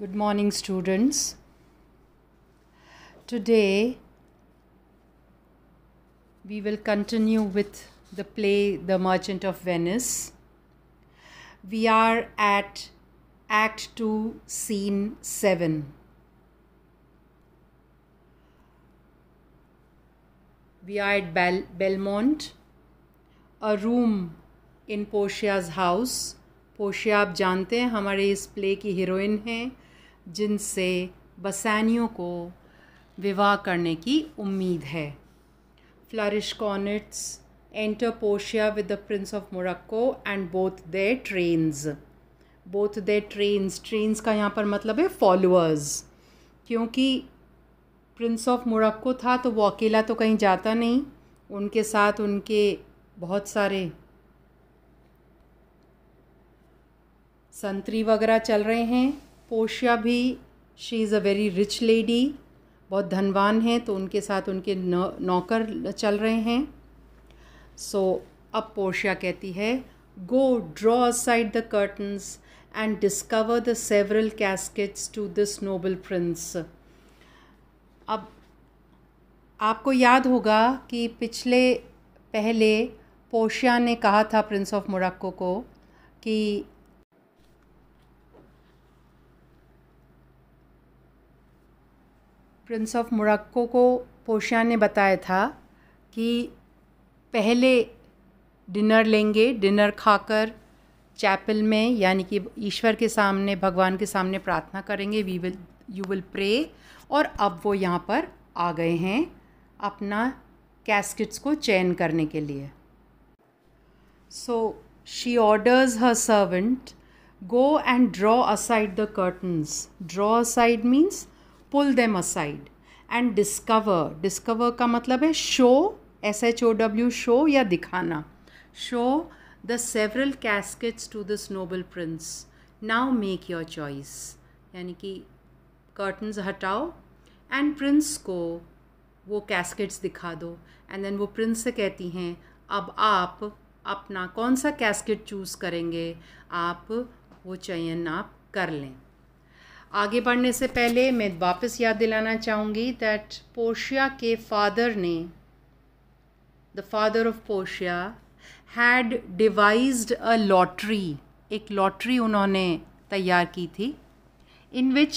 Good morning, students. Today, we will continue with the play The Merchant of Venice. We are at Act 2, Scene 7. We are at Bel- Belmont, a room in Portia's house. पोशिया आप जानते हैं हमारे इस play की heroine हैं जिनसे बसानियों को विवाह करने की उम्मीद है फ्लरिश कॉनिट्स एंटर पोशिया with the prince of Morocco and both their trains both their trains trains का यहाँ पर मतलब है फॉलोअर्स क्योंकि प्रिंस ऑफ मोरक्को था तो वो अकेला तो कहीं जाता नहीं उनके साथ उनके बहुत सारे संतरी वगैरह चल रहे हैं पोशिया भी she is a very rich lady बहुत धनवान हैं तो उनके साथ उनके नौकर चल रहे हैं सो so, अब पोशिया कहती है go draw aside the curtains and discover the several caskets to this noble prince अब आपको याद होगा कि पिछले पहले पोशिया ने कहा था प्रिंस ऑफ मोरक्को को कि प्रिंस ऑफ मोरक्को को पोशिया ने बताया था कि पहले डिनर लेंगे डिनर खाकर चैपल में यानी कि ईश्वर के सामने भगवान के सामने प्रार्थना करेंगे we will you will pray और अब वो यहाँ पर आ गए हैं अपना कैस्किट्स को चयन करने के लिए so she orders her servant go and draw aside the curtains draw aside means pull them aside and discover discover का मतलब है show S H O W show या दिखाना show the several caskets to this noble prince now make your choice यानी कि curtains हटाओ and Prince को वो कैस्केट्स दिखा दो एंड देन वो प्रिंस से कहती हैं अब आप अपना कौन सा कैस्केट चूज़ करेंगे आप वो चयन आप कर लें आगे बढ़ने से पहले मैं वापस याद दिलाना चाहूँगी दैट पोशिया के फादर ने द फादर ऑफ पोशिया हैड डिवाइज्ड अ लॉटरी एक लॉटरी उन्होंने तैयार की थी इन विच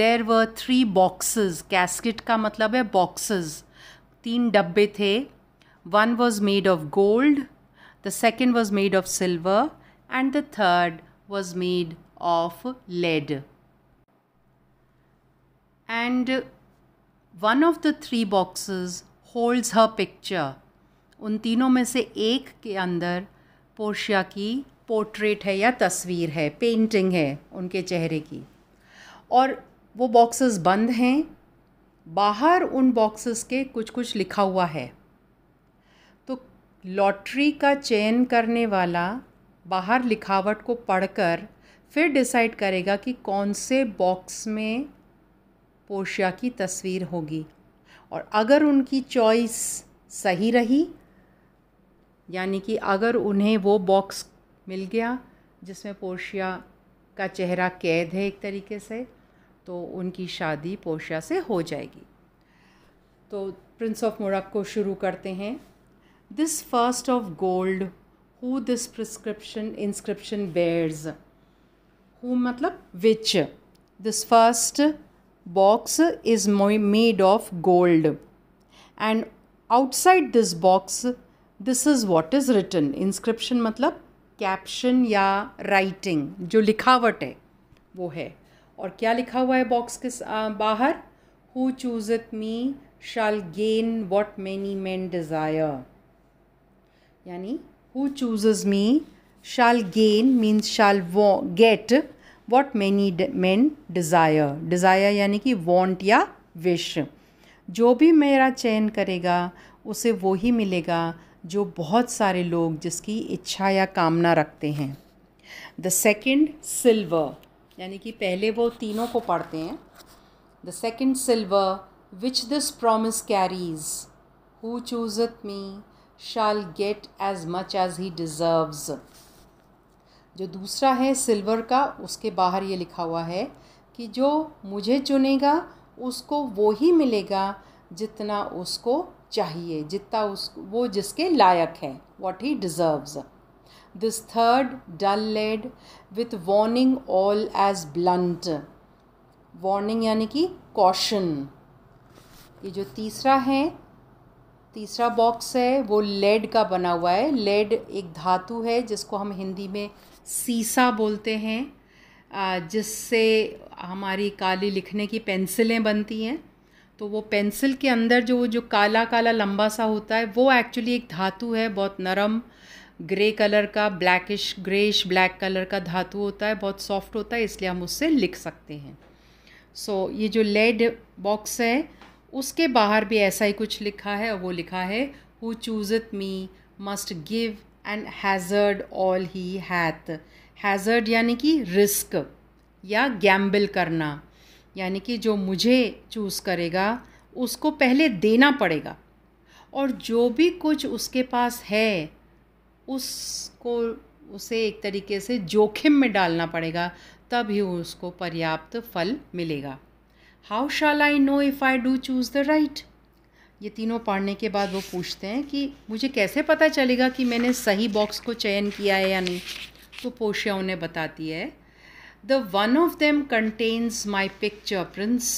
देर व थ्री बॉक्सेस कैस्केट का मतलब है बॉक्सेस तीन डब्बे थे one was made of gold the second was made of silver and the third was made of lead and one of the three boxes holds her picture उन तीनों में से एक के अंदर पोर्शिया की पोर्ट्रेट है या तस्वीर है पेंटिंग है उनके चेहरे की और वो बॉक्सेस बंद हैं बाहर उन बॉक्सेस के कुछ कुछ लिखा हुआ है तो लॉटरी का चयन करने वाला बाहर लिखावट को पढ़कर फिर डिसाइड करेगा कि कौन से बॉक्स में पोशिया की तस्वीर होगी और अगर उनकी चॉइस सही रही यानी कि अगर उन्हें वो बॉक्स मिल गया जिसमें पोशिया का चेहरा कैद है एक तरीके से तो उनकी शादी पोशिया से हो जाएगी तो प्रिंस ऑफ मोरक्को शुरू करते हैं this first of gold who this prescription inscription bears who मतलब which this first box is made of gold and outside this box this is what is written inscription मतलब caption या writing जो लिखावट है वो है और क्या लिखा हुआ है बॉक्स के बाहर who choose it me shall gain what many man desire यानी who choose me shall gain means shall वो get what many man desire desire यानी कि वॉन्ट या विश जो भी मेरा चयन करेगा उसे वो ही मिलेगा जो बहुत सारे लोग जिसकी इच्छा या कामना रखते हैं द सेकेंड सिल्वर यानी कि पहले वो तीनों को पढ़ते हैं the second silver which this promise carries who choose me shall get as much as he deserves जो दूसरा है सिल्वर का उसके बाहर ये लिखा हुआ है कि जो मुझे चुनेगा उसको वो ही मिलेगा जितना उसको चाहिए जितना उस वो जिसके लायक है what he deserves this third dull lead with warning all as blunt warning यानी कि कॉशन ये जो तीसरा है तीसरा बॉक्स है वो लेड का बना हुआ है लेड एक धातु है जिसको हम हिंदी में सीसा बोलते हैं जिससे हमारी काली लिखने की पेंसिलें बनती हैं तो वो पेंसिल के अंदर जो जो काला काला लंबा सा होता है वो एक्चुअली एक धातु है बहुत नरम ग्रे कलर का ब्लैकिश ग्रेश ब्लैक कलर का धातु होता है बहुत सॉफ्ट होता है इसलिए हम उससे लिख सकते हैं सो so, ये जो लेड बॉक्स है उसके बाहर भी ऐसा ही कुछ लिखा है और वो लिखा है who choose it me must give and hazard all he hath hazard यानी कि रिस्क या गैम्बल करना यानी कि जो मुझे चूज़ करेगा उसको पहले देना पड़ेगा और जो भी कुछ उसके पास है उसको उसे एक तरीके से जोखिम में डालना पड़ेगा तभी उसको पर्याप्त फल मिलेगा how shall I know if I do choose the right ये तीनों पढ़ने के बाद वो पूछते हैं कि मुझे कैसे पता चलेगा कि मैंने सही बॉक्स को चयन किया है या नहीं तो पोशिया उन्हें बताती है the one of them contains my picture prince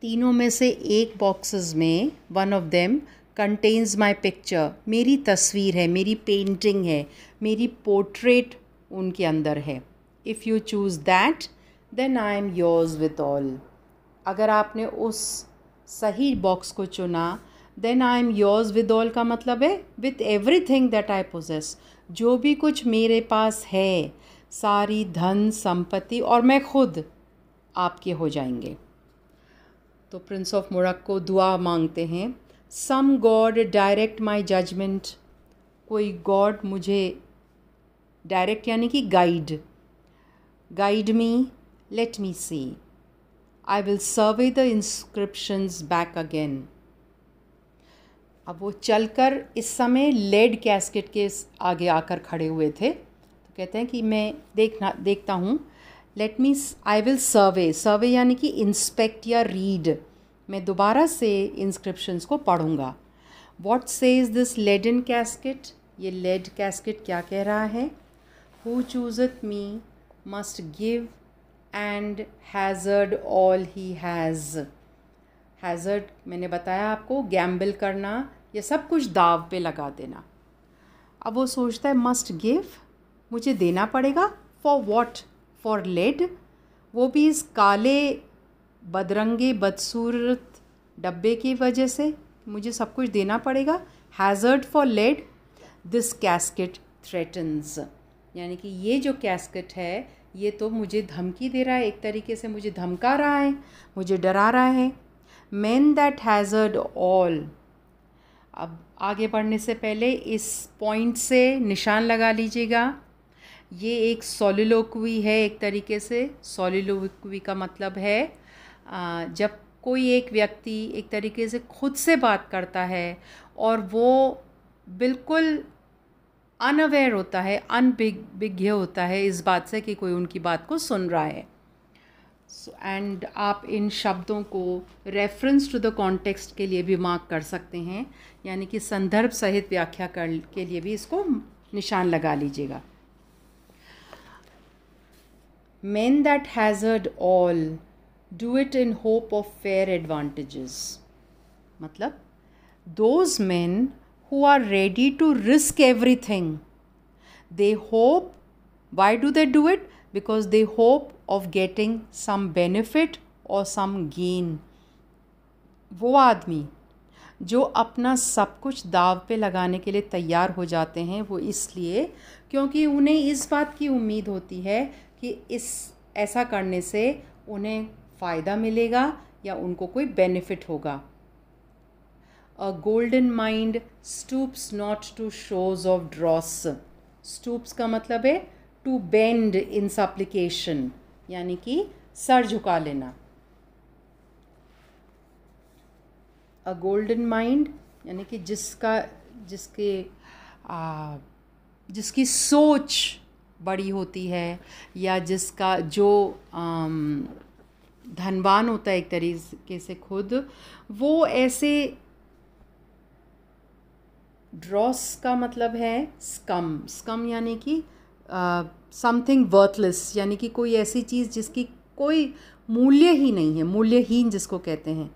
तीनों में से एक बॉक्सेस में one of them contains my picture मेरी तस्वीर है मेरी पेंटिंग है मेरी पोर्ट्रेट उनके अंदर है if you choose that then I am yours with all अगर आपने उस सही बॉक्स को चुना then I am yours with all का मतलब है with everything that I possess जो भी कुछ मेरे पास है सारी धन संपत्ति और मैं खुद आपके हो जाएंगे तो प्रिंस ऑफ को दुआ मांगते हैं some god direct my judgment कोई गॉड मुझे डायरेक्ट यानी कि guide guide me let me see I will survey the inscriptions back again अब वो चलकर इस समय लेड कैस्केट के आगे आकर खड़े हुए थे तो कहते हैं कि मैं देखना देखता हूँ लेट मी आई विल सर्वे सर्वे यानी कि इंस्पेक्ट या रीड मैं दोबारा से इंस्क्रिप्शंस को पढ़ूंगा what says is this leaden casket ये लेड कैस्केट क्या कह रहा है who chooseth me must give and hazard all he has hazard मैंने बताया आपको गैम्बल करना ये सब कुछ दाव पे लगा देना अब वो सोचता है मस्ट गिव मुझे देना पड़ेगा फॉर वॉट फॉर लेड वो भी इस काले बदरंगे बदसूरत डब्बे की वजह से मुझे सब कुछ देना पड़ेगा hazard for lead this casket threatens यानी कि ये जो कैस्केट है ये तो मुझे धमकी दे रहा है एक तरीके से मुझे धमका रहा है मुझे डरा रहा है मैन दैट हैज़र्ड ऑल अब आगे बढ़ने से पहले इस पॉइंट से निशान लगा लीजिएगा ये एक सोलिलोक्वी है एक तरीके से सोलिलोक्वी का मतलब है जब कोई एक व्यक्ति एक तरीके से खुद से बात करता है और वो बिल्कुल अनअवेयर होता है अनभिज्ञ होता है इस बात से कि कोई उनकी बात को सुन रहा है एंड so, आप इन शब्दों को रेफरेंस टू द कॉन्टेक्स्ट के लिए भी मार्क कर सकते हैं यानी कि संदर्भ सहित व्याख्या कर के लिए भी इसको निशान लगा लीजिएगा men that hazard all do it in hope of fair advantages मतलब those men who are ready to risk everything. They hope, why do they do it? Because they hope of getting some benefit और सम gain. वो आदमी जो अपना सब कुछ दाव पे लगाने के लिए तैयार हो जाते हैं वो इसलिए क्योंकि उन्हें इस बात की उम्मीद होती है कि इस ऐसा करने से उन्हें फ़ायदा मिलेगा या उनको कोई बेनिफिट होगा a golden mind stoops not to shows of dross stoops का मतलब है टू बेंड इन सप्लिकेशन यानी कि सर झुका लेना अ गोल्डन माइंड यानी कि जिसका जिसके आ, जिसकी सोच बड़ी होती है या जिसका जो धनवान होता है एक तरीके से खुद वो ऐसे ड्रॉस का मतलब है स्कम स्कम यानी कि समथिंग वर्थलेस यानी कि कोई ऐसी चीज़ जिसकी कोई मूल्य ही नहीं है मूल्यहीन जिसको कहते हैं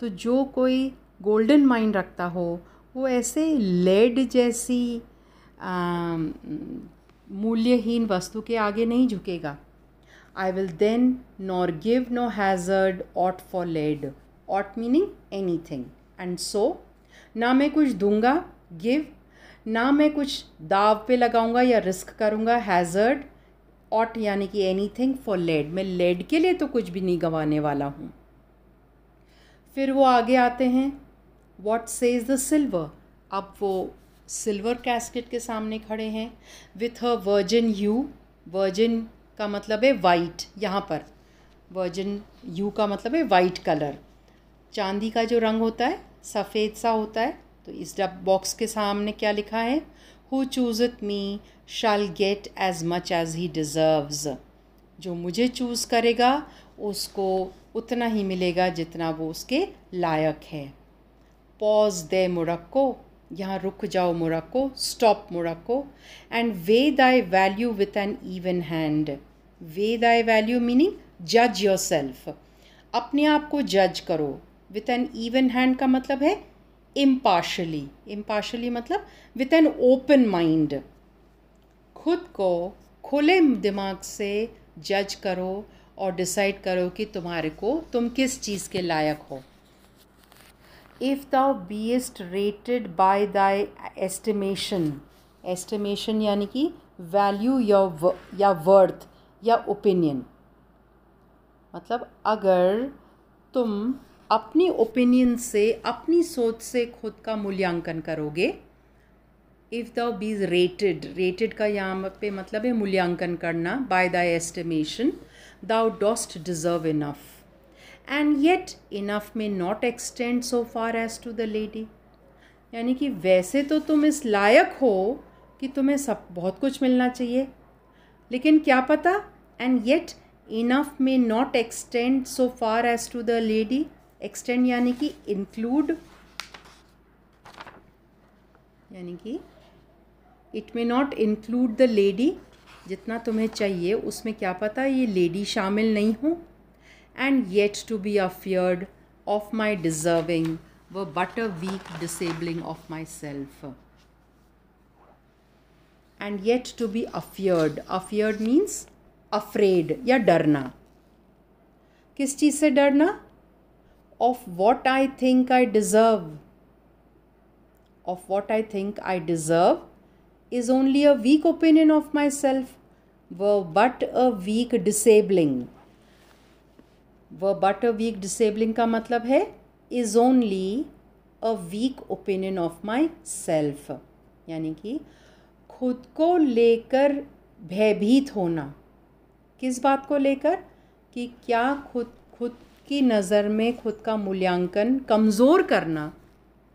तो जो कोई गोल्डन माइंड रखता हो वो ऐसे लेड जैसी मूल्यहीन वस्तु के आगे नहीं झुकेगा I will then nor give no hazard aught for lead aught meaning anything and so ना मैं कुछ दूंगा गिव ना मैं कुछ दाव पे लगाऊंगा या रिस्क करूंगा हैज़र्ड ऑट यानी कि एनी थिंग फॉर लेड मैं लेड के लिए तो कुछ भी नहीं गंवाने वाला हूँ फिर वो आगे आते हैं what says is the silver अब वो सिल्वर कैस्केट के सामने खड़े हैं with a virgin hue virgin का मतलब है वाइट यहाँ पर वर्जन यू का मतलब है वाइट कलर चांदी का जो रंग होता है सफ़ेद सा होता है तो इस डब बॉक्स के सामने क्या लिखा है who chooseth me shall get as much as he deserves जो मुझे चूज़ करेगा उसको उतना ही मिलेगा जितना वो उसके लायक है पॉज दे मुरक्को यहाँ रुक जाओ Morocco stop Morocco and weigh thy value with an even hand weigh thy value meaning जज योर सेल्फ अपने आप को जज करो विथ एन ईवन हैंड का मतलब है इम्पार्शली इम्पार्शली मतलब विथ एन ओपन माइंड खुद को खुले दिमाग से जज करो और डिसाइड करो कि तुम्हारे को तुम किस चीज़ के लायक हो if thou beest rated by thy estimation estimation यानी कि वैल्यू या वर्थ या ओपिनियन मतलब अगर तुम अपनी ओपिनियन से अपनी सोच से खुद का मूल्यांकन करोगे if the beest rated rated का यहाँ पे मतलब है मूल्यांकन करना by the estimation thou dost deserve enough and yet enough may not extend so far as to the lady यानी कि वैसे तो तुम इस लायक हो कि तुम्हें सब बहुत कुछ मिलना चाहिए लेकिन क्या पता and yet enough may not extend so far as to the lady extend यानी कि इंक्लूड यानी कि it may not include the lady जितना तुम्हें चाहिए उसमें क्या पता ये लेडी शामिल नहीं हो and yet to be afeard of my deserving were but a weak disabling of myself and yet to be afeard afeard means afraid या डरना किस चीज़ से डरना of what I think I deserve, of what I think I deserve, is only a weak opinion of myself, were but a weak disabling. Were but a weak disabling ka matlab hai is only a weak opinion of my self yani ki खुद को लेकर भयभीत होना किस बात को लेकर कि क्या खुद खुद की नज़र में खुद का मूल्यांकन कमज़ोर करना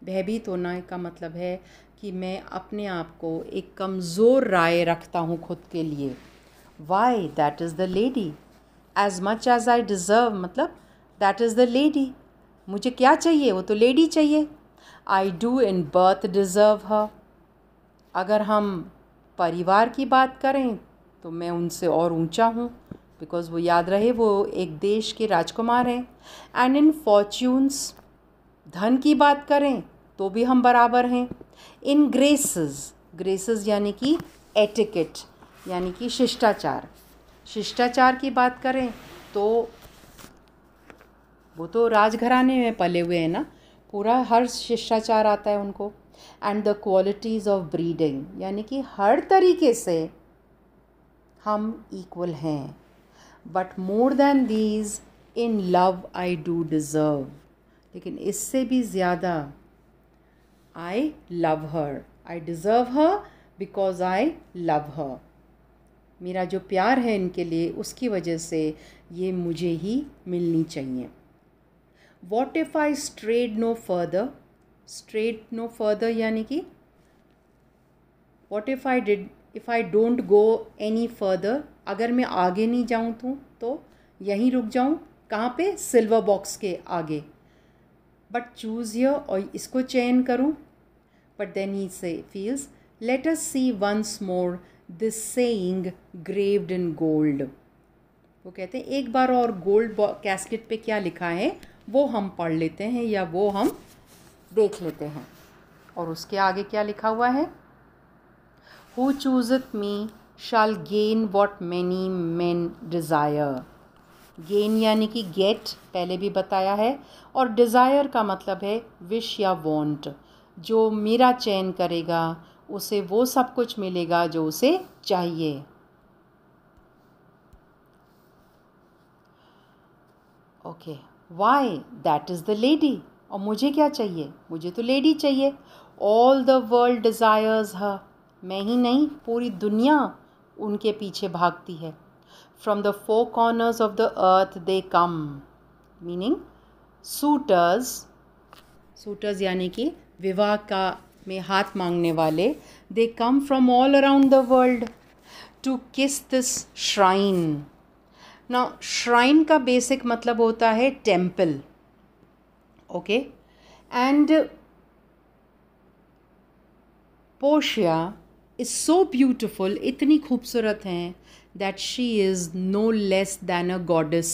भयभीत होना का मतलब है कि मैं अपने आप को एक कमज़ोर राय रखता हूँ खुद के लिए why that is the lady as much as I deserve मतलब दैट इज़ द लेडी मुझे क्या चाहिए वो तो लेडी चाहिए I do in birth deserve her अगर हम परिवार की बात करें तो मैं उनसे और ऊंचा हूँ बिकॉज़ वो याद रहे वो एक देश के राजकुमार हैं एंड इन फॉर्च्यून्स धन की बात करें तो भी हम बराबर हैं इन ग्रेसेस ग्रेसेस यानी कि एटिकेट यानी कि शिष्टाचार शिष्टाचार की बात करें तो वो तो राजघराने में पले हुए हैं ना पूरा हर शिष्टाचार आता है उनको and the qualities of breeding यानी कि हर तरीके से हम इक्वल हैं but more than these in love I do deserve लेकिन इससे भी ज़्यादा I love her I deserve her because I love her मेरा जो प्यार है इनके लिए उसकी वजह से ये मुझे ही मिलनी चाहिए what if I strayed no further strayed no further यानी कि what if I did if I don't go any further अगर मैं आगे नहीं जाऊँ तो तो यहीं रुक जाऊँ कहाँ पे सिल्वर बॉक्स के आगे बट चूज़ यर और इसको चयन करूँ but then he say feels let us see once more this saying graved in gold वो कहते हैं एक बार और गोल्ड कैस्केट पे क्या लिखा है वो हम पढ़ लेते हैं या वो हम देख लेते हैं और उसके आगे क्या लिखा हुआ है who choose me shall gain what many man desire gain यानी कि गेट पहले भी बताया है और डिज़ायर का मतलब है विश या वॉन्ट जो मेरा चयन करेगा उसे वो सब कुछ मिलेगा जो उसे चाहिए okay why that is the lady और मुझे क्या चाहिए मुझे तो लेडी चाहिए all the world desires her मैं ही नहीं पूरी दुनिया उनके पीछे भागती है from the four corners of the earth they come meaning suitors suitors यानी कि विवाह का में हाथ मांगने वाले they come from all around the world to kiss this shrine ना श्राइन का बेसिक मतलब होता है टेम्पल ओके एंड पोशिया इज़ सो ब्यूटिफुल इतनी खूबसूरत हैं that she is no less than a goddess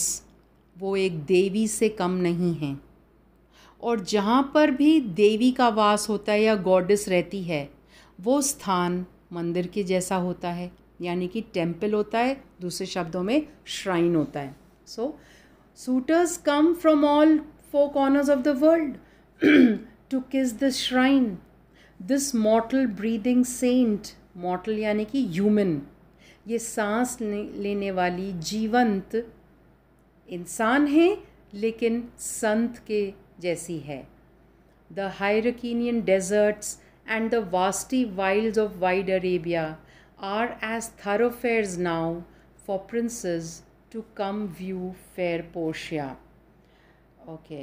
वो एक देवी से कम नहीं है और जहाँ पर भी देवी का वास होता है या गॉडस रहती है वो स्थान मंदिर के जैसा होता है यानी कि टेम्पल होता है दूसरे शब्दों में श्राइन होता है so suitors come from all four corners of the world to kiss the shrine this mortal breathing saint mortal यानी कि ह्यूमन ये सांस लेने वाली जीवंत इंसान है लेकिन संत के जैसी है the Hyrcanian deserts and the vasty wild of wide Arabia are as thoroughfares now for prince to come view fair Portia okay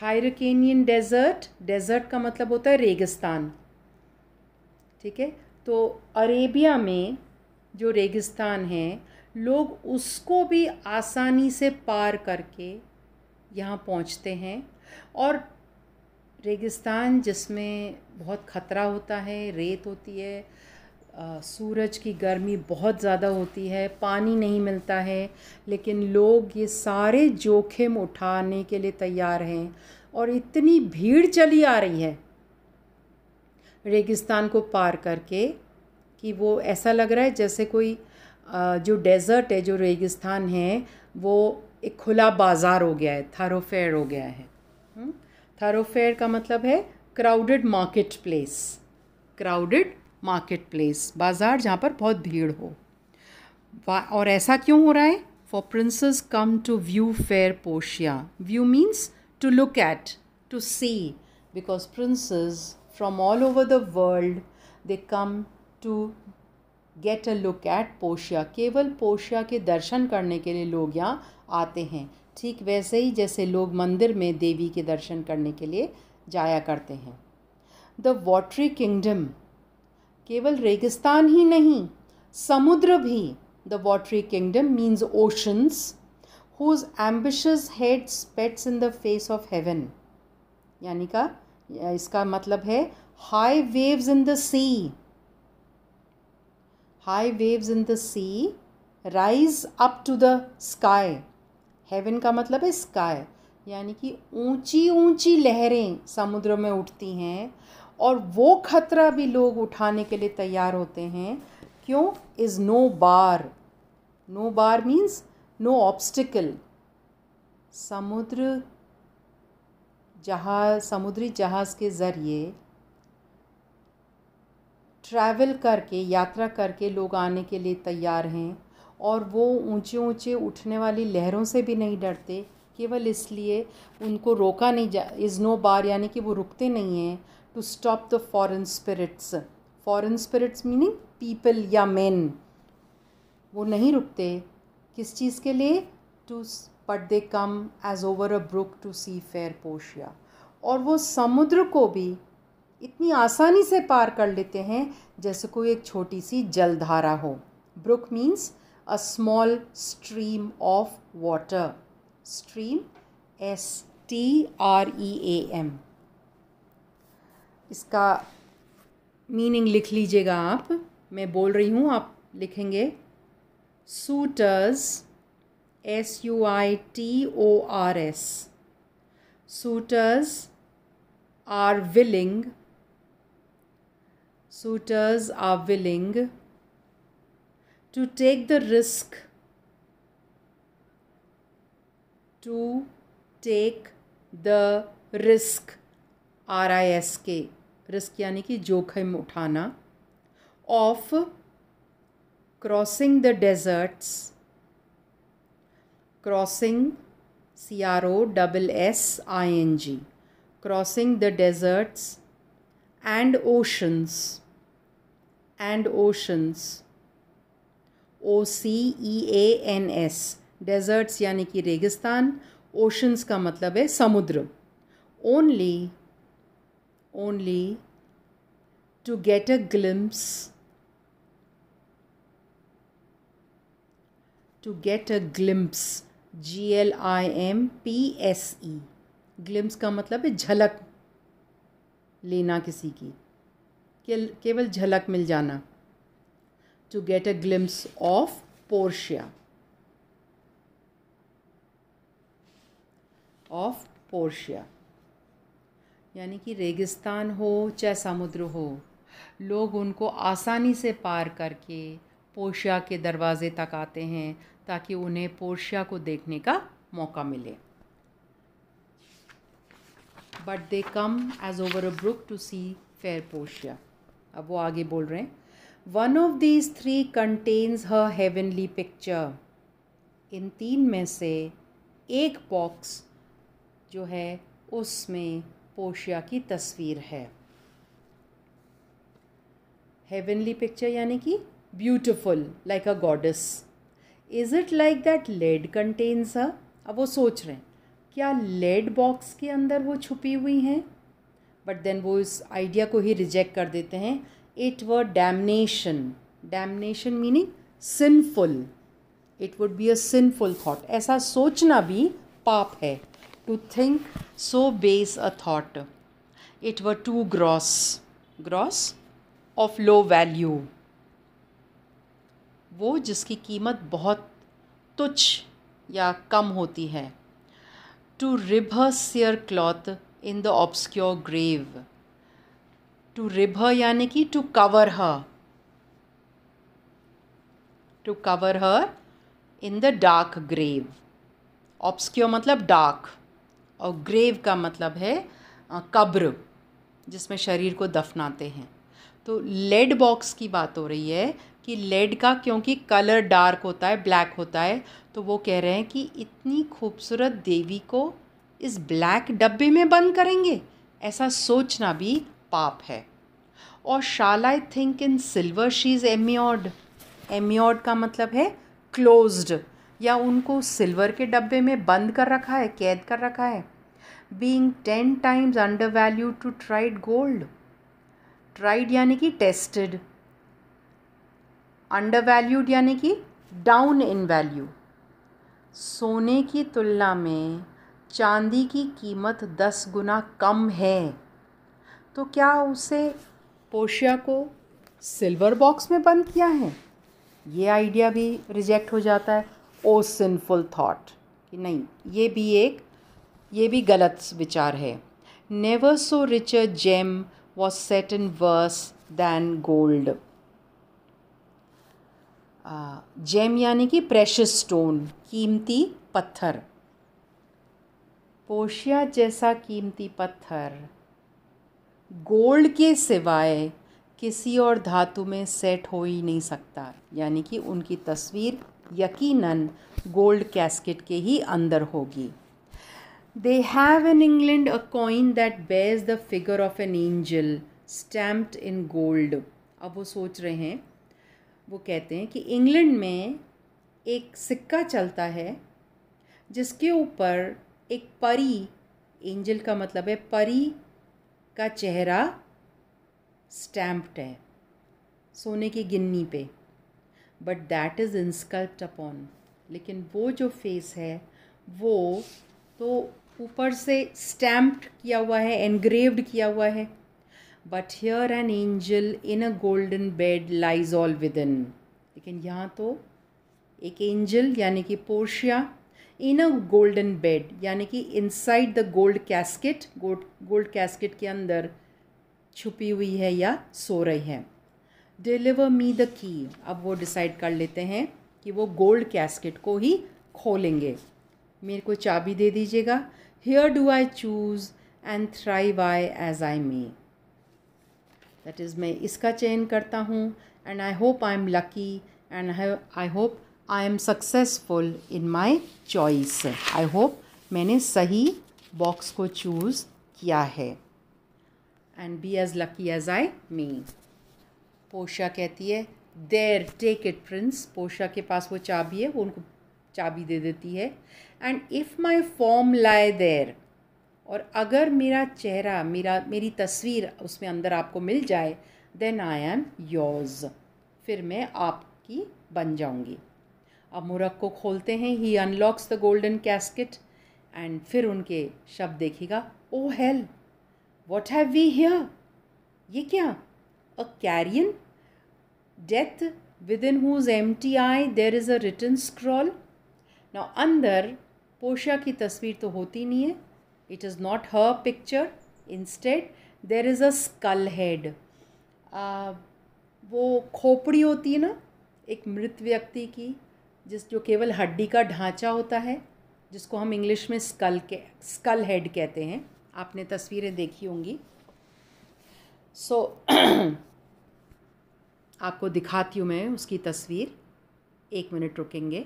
Hyrcanian desert desert का मतलब होता है रेगिस्तान ठीक है तो अरेबिया में जो रेगिस्तान है लोग उसको भी आसानी से पार करके यहाँ पहुँचते हैं और रेगिस्तान जिसमें बहुत ख़तरा होता है रेत होती है सूरज की गर्मी बहुत ज़्यादा होती है पानी नहीं मिलता है लेकिन लोग ये सारे जोखिम उठाने के लिए तैयार हैं और इतनी भीड़ चली आ रही है रेगिस्तान को पार करके कि वो ऐसा लग रहा है जैसे कोई जो डेज़र्ट है जो रेगिस्तान है वो एक खुला बाज़ार हो गया है थारोफेयर हो गया है थारोफेयर हम्म, का मतलब है crowded market place crowded market place बाज़ार जहाँ पर बहुत भीड़ हो और ऐसा क्यों हो रहा है for princess come to view fair पोशिया view means to look at to C because princess from all over the world they come to get a look at पोशिया केवल पोशिया के दर्शन करने के लिए लोग यहाँ आते हैं ठीक वैसे ही जैसे लोग मंदिर में देवी के दर्शन करने के लिए जाया करते हैं द वॉटरी किंगडम केवल रेगिस्तान ही नहीं समुद्र भी the watery kingdom means oceans whose ambitious head spits in the face of heaven यानी का इसका मतलब है high waves in the sea high waves in the sea rise up to the sky heaven का मतलब है स्काई यानी कि ऊंची ऊंची लहरें समुद्र में उठती हैं और वो ख़तरा भी लोग उठाने के लिए तैयार होते हैं क्यों is no bar no bar means no obstacle समुद्र जहाज समुद्री जहाज़ के ज़रिए ट्रैवल करके यात्रा करके लोग आने के लिए तैयार हैं और वो ऊंचे ऊंचे उठने वाली लहरों से भी नहीं डरते केवल इसलिए उनको रोका नहीं जा इज़ नो बार यानी कि वो रुकते नहीं हैं to stop the foreign spirits. Foreign spirits meaning people या men. वो नहीं रुकते किस चीज़ के लिए to but they come as over a brook to see fair पोशिया और वो समुद्र को भी इतनी आसानी से पार कर लेते हैं जैसे कोई एक छोटी सी जलधारा हो brook means a small stream of water stream S T R E A M इसका मीनिंग लिख लीजिएगा आप मैं बोल रही हूँ आप लिखेंगे suitors S U I T O R S suitors are willing suitors are willing to take the risk to take the risk R I S K risk यानी कि जोखिम उठाना of crossing the deserts crossing C R O double S I N G crossing the deserts and oceans and oceans O C E A N S deserts यानी कि रेगिस्तान oceans का मतलब है समुद्र only only to get a glimpse to get a glimpse G L I M P S E glimpse का मतलब है झलक लेना किसी की केवल झलक मिल जाना to get a glimpse of Portia of Portia यानी कि रेगिस्तान हो चाहे समुद्र हो लोग उनको आसानी से पार करके पोर्शिया के दरवाज़े तक आते हैं ताकि उन्हें पोर्शिया को देखने का मौका मिले but they come as over a brook to see fair Portia अब वो आगे बोल रहे हैं one of these three contains her heavenly picture इन तीन में से एक बॉक्स जो है उसमें पोशिया की तस्वीर है हेवनली पिक्चर यानी कि beautiful like a goddess is it like that lead contains a अब वो सोच रहे हैं क्या लेड बॉक्स के अंदर वो छुपी हुई हैं बट देन वो इस आइडिया को ही रिजेक्ट कर देते हैं it were damnation damnation meaning sinful it would be a sinful thought ऐसा सोचना भी पाप है to think so base a thought it were too gross gross of low value वो जिसकी कीमत बहुत तुच्छ या कम होती है to rib cerecloth in the obscure grave to rib यानी कि to cover her to cover her in the dark grave obscure मतलब डार्क और ग्रेव का मतलब है कब्र जिसमें शरीर को दफनाते हैं तो लेड बॉक्स की बात हो रही है कि लेड का क्योंकि कलर डार्क होता है ब्लैक होता है तो वो कह रहे हैं कि इतनी खूबसूरत देवी को इस ब्लैक डब्बे में बंद करेंगे ऐसा सोचना भी पाप है और shall I think in silver she is immured immured का मतलब है क्लोज्ड या उनको सिल्वर के डब्बे में बंद कर रखा है कैद कर रखा है being ten times undervalue to tried gold tried यानी कि टेस्टेड अंडर वैल्यूड यानी कि डाउन इन वैल्यू सोने की तुलना में चांदी की कीमत दस गुना कम है तो क्या उसे पोशिया को सिल्वर बॉक्स में बंद किया है ये आइडिया भी रिजेक्ट हो जाता है ओ सिंफुल थाट कि नहीं ये भी एक ये भी गलत विचार है never so rich a gem was set in worse than gold gem यानी कि प्रेशस स्टोन कीमती पत्थर पोशिया जैसा कीमती पत्थर गोल्ड के सिवाय किसी और धातु में सेट हो ही नहीं सकता यानी कि उनकी तस्वीर यकीनन गोल्ड कैस्केट के ही अंदर होगी They have in England a coin that bears the figure of an angel stamped in gold. अब वो सोच रहे हैं वो कहते हैं कि इंग्लैंड में एक सिक्का चलता है जिसके ऊपर एक परी एंजल का मतलब है परी का चेहरा स्टैम्प्ड है सोने की गिन्नी पे but that is insculpt upon लेकिन वो जो फेस है वो तो ऊपर से स्टैम्प्ड किया हुआ है एनग्रेव्ड किया हुआ है but here an angel in a golden bed lies all within इन लेकिन यहाँ तो एक एंजल यानी कि Portia in a golden bed यानी कि inside the gold casket gold gold casket के अंदर छुपी हुई है या सो रही है डिलीवर मी द की अब वो डिसाइड कर लेते हैं कि वो गोल्ड कैस्केट को ही खोलेंगे मेरे को चाबी दे दीजिएगा here do I choose and thrive I as I may that is मैं इसका चयन करता हूँ and I hope I am lucky and I hope I am successful in my choice I hope मैंने सही बॉक्स को चूज़ किया है and be as lucky as I me पोशा कहती है देर टेक इट प्रिंस पोशा के पास वो चाबी है वो उनको चाबी दे देती है एंड इफ़ माई फॉर्म लाए देर और अगर मेरा चेहरा मेरा मेरी तस्वीर उसमें अंदर आपको मिल जाए देन आई एम योर्स फिर मैं आपकी बन जाऊंगी अब मुरक को खोलते हैं ही unlocks the golden casket and फिर उनके शब्द देखेगा O hell what have we here ये क्या a carrion death within whose empty eye there is a written scroll ना अंदर पोशा की तस्वीर तो होती नहीं है it is not her picture instead there is a skull head वो खोपड़ी होती है ना एक मृत व्यक्ति की जिस जो केवल हड्डी का ढांचा होता है जिसको हम इंग्लिश में स्कल के स्कल हेड कहते हैं आपने तस्वीरें देखी होंगी सो so, आपको दिखाती हूँ मैं उसकी तस्वीर एक मिनट रुकेंगे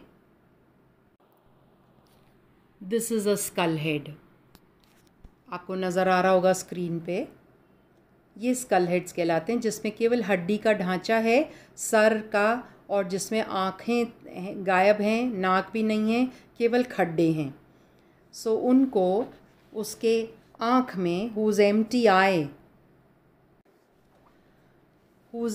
this is a skull head आपको नज़र आ रहा होगा स्क्रीन पे ये स्कल हेड्स कहलाते हैं जिसमें केवल हड्डी का ढांचा है सर का और जिसमें आँखें गायब हैं नाक भी नहीं है केवल खड्डे हैं सो so, उनको उसके आँख में हुज़ टी आई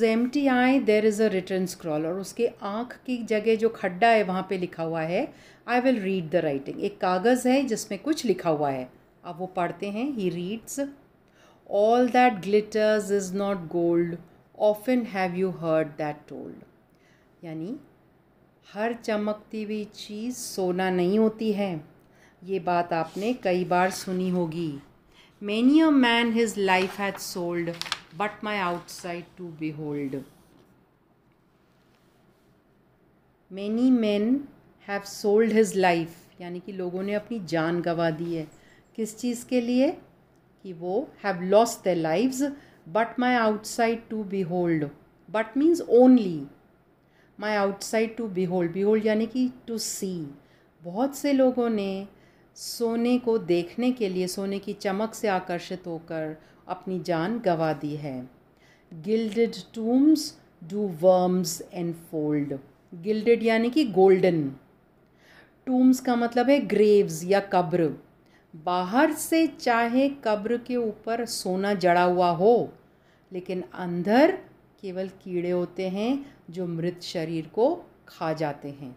empty eye there is a written scroll और उसके आँख की जगह जो खड्डा है वहाँ पे लिखा हुआ है I will read the writing एक कागज़ है जिसमें कुछ लिखा हुआ है अब वो पढ़ते हैं he reads all that glitters is not gold often have you heard that told यानी हर चमकती हुई चीज़ सोना नहीं होती है ये बात आपने कई बार सुनी होगी many a man his life had sold but my outside to behold. Many man have sold his life यानी कि लोगों ने अपनी जान गंवा दी है किस चीज़ के लिए कि वो have lost the lives but my outside to behold but means only my outside to behold behold यानी कि टू सी बहुत से लोगों ने सोने को देखने के लिए सोने की चमक से आकर्षित होकर अपनी जान गवा दी है gilded tombs do worms enfold gilded यानी कि गोल्डन टूम्स का मतलब है ग्रेव्स या कब्र बाहर से चाहे कब्र के ऊपर सोना जड़ा हुआ हो लेकिन अंदर केवल कीड़े होते हैं जो मृत शरीर को खा जाते हैं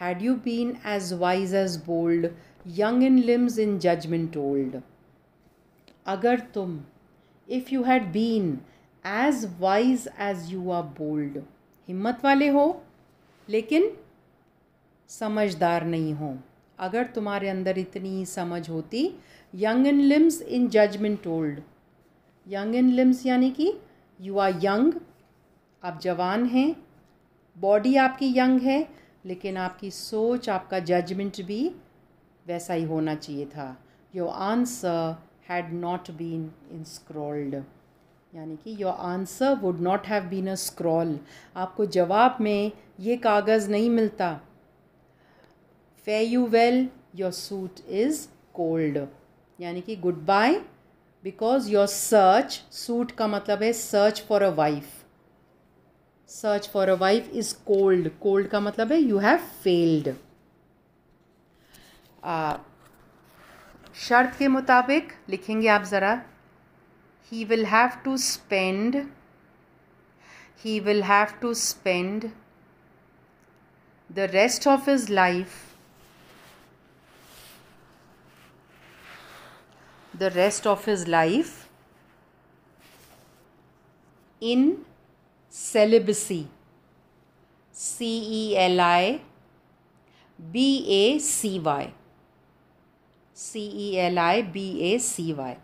had you been as wise as bold young in limbs in judgment old अगर तुम if you had been as wise as you are bold हिम्मत वाले हो लेकिन समझदार नहीं हो अगर तुम्हारे अंदर इतनी समझ होती young in limbs in judgment old young in limbs यानी कि यू आर यंग आप जवान हैं बॉडी आपकी यंग है लेकिन आपकी सोच आपका जजमेंट भी वैसा ही होना चाहिए था your answer had not been scrolled यानी कि your answer would not have been a scroll आपको जवाब में ये कागज़ नहीं मिलता fare you well your suit is cold यानी कि good bye because your search suit का मतलब है search for a wife search for a wife is cold cold का मतलब है यू हैव फेल्ड शर्त के मुताबिक लिखेंगे आप ज़रा he will have to spend he will have to spend the rest of his life the rest of his life in celibacy C E L I B A C Y C E L I B A C Y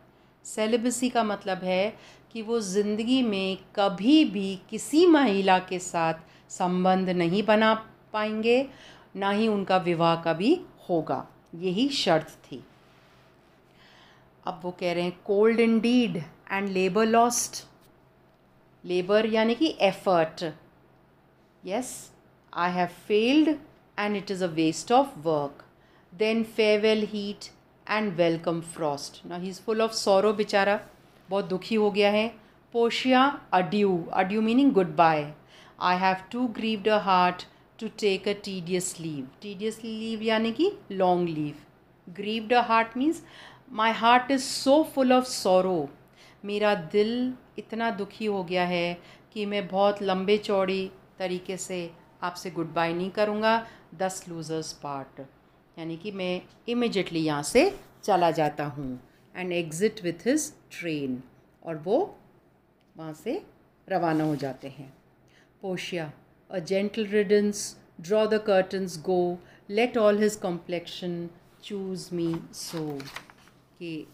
celibacy का मतलब है कि वो ज़िंदगी में कभी भी किसी महिला के साथ संबंध नहीं बना पाएंगे ना ही उनका विवाह कभी होगा यही शर्त थी अब वो कह रहे हैं cold indeed and labour lost labour यानी कि effort yes I have failed and it is a waste of work then farewell heat and welcome frost ना ही इज़ फुल ऑफ सोरो बेचारा बहुत दुखी हो गया है पोशिया adieu adieu meaning good bye I have too grieve a heart to take a tedious leave tedious leave यानी कि long leave grieve a heart means my heart is so full of sorrow मेरा दिल इतना दुखी हो गया है कि मैं बहुत लंबे चौड़ी तरीके से आपसे गुड बाय नहीं करूँगा दस लूज़र्स पार्ट यानी कि मैं इमिजिएटली यहाँ से चला जाता हूँ and exit with his train और वो वहाँ से रवाना हो जाते हैं पोशिया a gentle riddance draw the curtains go let all his complexion choose me so कि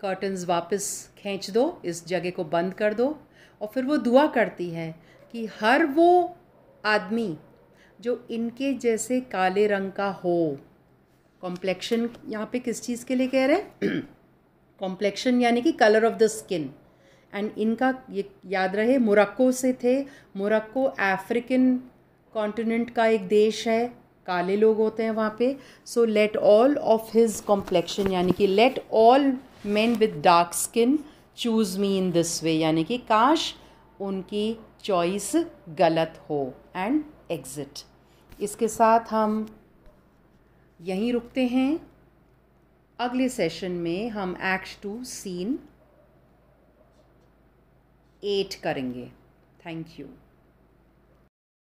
कर्टन्स वापस खींच दो इस जगह को बंद कर दो और फिर वो दुआ करती है कि हर वो आदमी जो इनके जैसे काले रंग का हो कॉम्प्लेक्शन यहाँ पे किस चीज़ के लिए कह रहे हैं कॉम्प्लेक्शन यानी कि colour of the skin and इनका ये याद रहे मोरक्को से थे मोरक्को अफ्रीकन कॉन्टिनेंट का एक देश है काले लोग होते हैं वहाँ पे so let all of his complexion यानी कि let all man with dark skin choose me in this way यानी कि काश उनकी चॉइस गलत हो एंड एग्ज़िट इसके साथ हम यहीं रुकते हैं अगले सेशन में हम एक्ट टू सीन एट करेंगे थैंक यू